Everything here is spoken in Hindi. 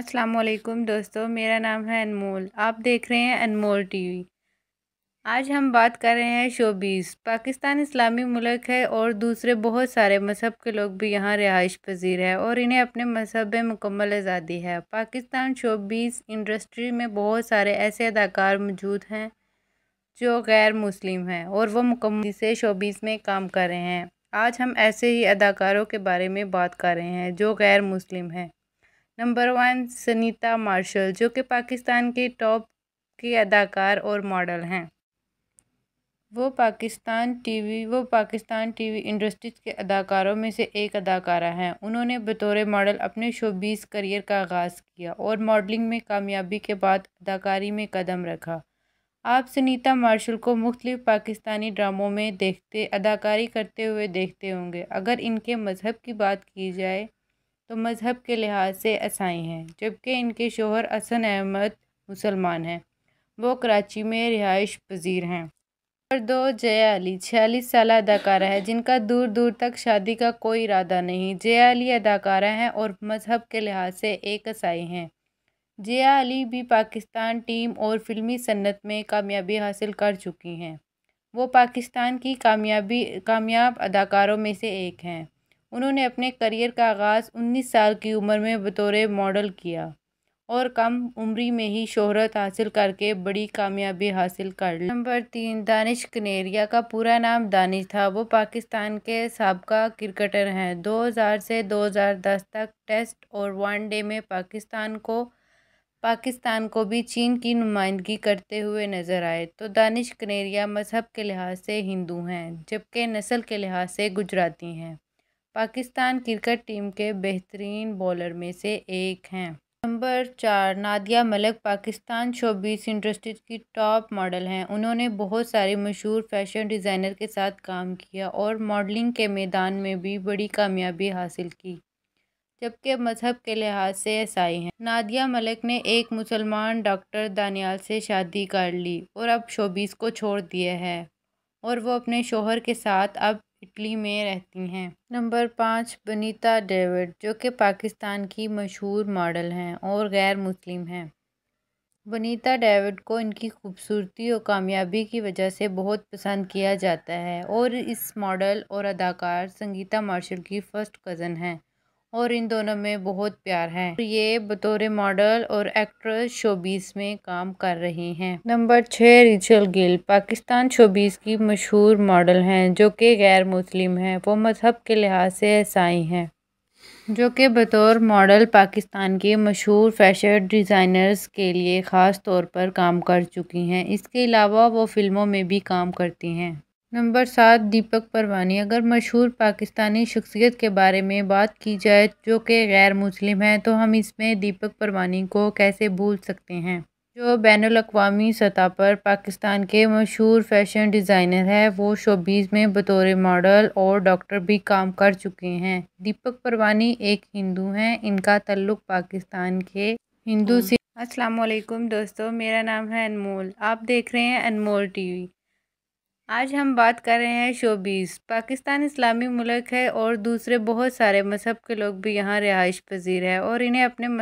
अस्सलाम वालेकुम दोस्तों मेरा नाम है अनमोल आप देख रहे हैं अनमोल टीवी आज हम बात कर रहे हैं शोबीज़ पाकिस्तान इस्लामी मुल्क है और दूसरे बहुत सारे मज़हब के लोग भी यहाँ रिहाइश पजीर है और इन्हें अपने मज़हब में मुकम्मल आज़ादी है पाकिस्तान शोबीज़ इंडस्ट्री में बहुत सारे ऐसे अदाकार मौजूद हैं जो गैर मुस्लिम हैं और वह मुकम्मल से शोबीज़ में काम कर रहे हैं आज हम ऐसे ही अदाकारों के बारे में बात कर रहे हैं जो गैर मुस्लिम हैं नंबर वन सनीता मार्शल जो कि पाकिस्तान के टॉप के अदाकार और मॉडल हैं वो पाकिस्तान टीवी वो पाकिस्तान टीवी इंडस्ट्रीज के अदाकारों में से एक अदाकारा हैं उन्होंने बतौर मॉडल अपने शोबीस करियर का आगाज़ किया और मॉडलिंग में कामयाबी के बाद अदाकारी में कदम रखा आप सनीता मार्शल को मुख्तलिफ़ पाकिस्तानी ड्रामों में देखते अदाकारी करते हुए देखते होंगे अगर इनके मज़हब की बात की जाए तो मज़हब के लिहाज से ईसाई हैं जबकि इनके शोहर असन अहमद मुसलमान हैं वो कराची में रिहाइश पजीर हैं नंबर दो जया अली छियालीस साल अदाकारा है जिनका दूर दूर तक शादी का कोई इरादा नहीं जया अली अदाकारा हैं और मज़हब के लिहाज से एक ईसाई हैं जया अली भी पाकिस्तान टीम और फिल्मी सन्नत में कामयाबी हासिल कर चुकी हैं वो पाकिस्तान की कामयाबी कामयाब अदाकारों में से एक हैं उन्होंने अपने करियर का आगाज़ 19 साल की उम्र में बतौर मॉडल किया और कम उम्री में ही शोहरत हासिल करके बड़ी कामयाबी हासिल कर ली नंबर तीन दानिश कनेरिया का पूरा नाम दानिश था वो पाकिस्तान के सबका क्रिकेटर हैं 2000 से 2010 तक टेस्ट और वनडे में पाकिस्तान को पाकिस्तान को भी चीन की नुमाइंदगी करते हुए नज़र आए तो दानिश कनेरिया मज़हब के लिहाज से हिंदू हैं जबकि नस्ल के लिहाज से गुजराती हैं पाकिस्तान क्रिकेट टीम के बेहतरीन बॉलर में से एक हैं नंबर चार नादिया मलक पाकिस्तान शोबीस इंडस्ट्रीज की टॉप मॉडल हैं उन्होंने बहुत सारे मशहूर फैशन डिज़ाइनर के साथ काम किया और मॉडलिंग के मैदान में भी बड़ी कामयाबी हासिल की जबकि मजहब के लिहाज से ईसाई हैं नादिया मलक ने एक मुसलमान डॉक्टर दानियाल से शादी कर ली और अब शोबीस को छोड़ दिया है और वो अपने शोहर के साथ अब इटली में रहती हैं नंबर पाँच बनीता डेविड जो कि पाकिस्तान की मशहूर मॉडल हैं और गैर मुस्लिम हैं बनीता डेविड को इनकी खूबसूरती और कामयाबी की वजह से बहुत पसंद किया जाता है और इस मॉडल और अदाकार संगीता मार्शल की फ़र्स्ट कज़न हैं और इन दोनों में बहुत प्यार है तो ये बतौर मॉडल और एक्ट्रेस शोबीस में काम कर रही हैं नंबर छः रिचल गिल पाकिस्तान शोबीस की मशहूर मॉडल हैं जो कि गैर मुस्लिम हैं वो मजहब के लिहाज से ईसाई हैं जो कि बतौर मॉडल पाकिस्तान के मशहूर फैशन डिज़ाइनर्स के लिए ख़ास तौर पर काम कर चुकी हैं इसके अलावा वो फ़िल्मों में भी काम करती हैं नंबर सात दीपक परवानी अगर मशहूर पाकिस्तानी शख्सियत के बारे में बात की जाए जो कि गैर मुस्लिम है तो हम इसमें दीपक परवानी को कैसे भूल सकते हैं जो बैन अवी सतह पर पाकिस्तान के मशहूर फैशन डिज़ाइनर है वो शोबीज़ में बतौर मॉडल और डॉक्टर भी काम कर चुके हैं दीपक परवानी एक हिंदू हैं इनका तल्लुक पाकिस्तान के हिंदू से असलकुम दोस्तों मेरा नाम है अनमोल आप देख रहे हैं अनमोल टी आज हम बात कर रहे हैं शोबीस पाकिस्तान इस्लामी मुल्क है और दूसरे बहुत सारे मज़हब के लोग भी यहाँ रिहाइश पजीर है और इन्हें अपने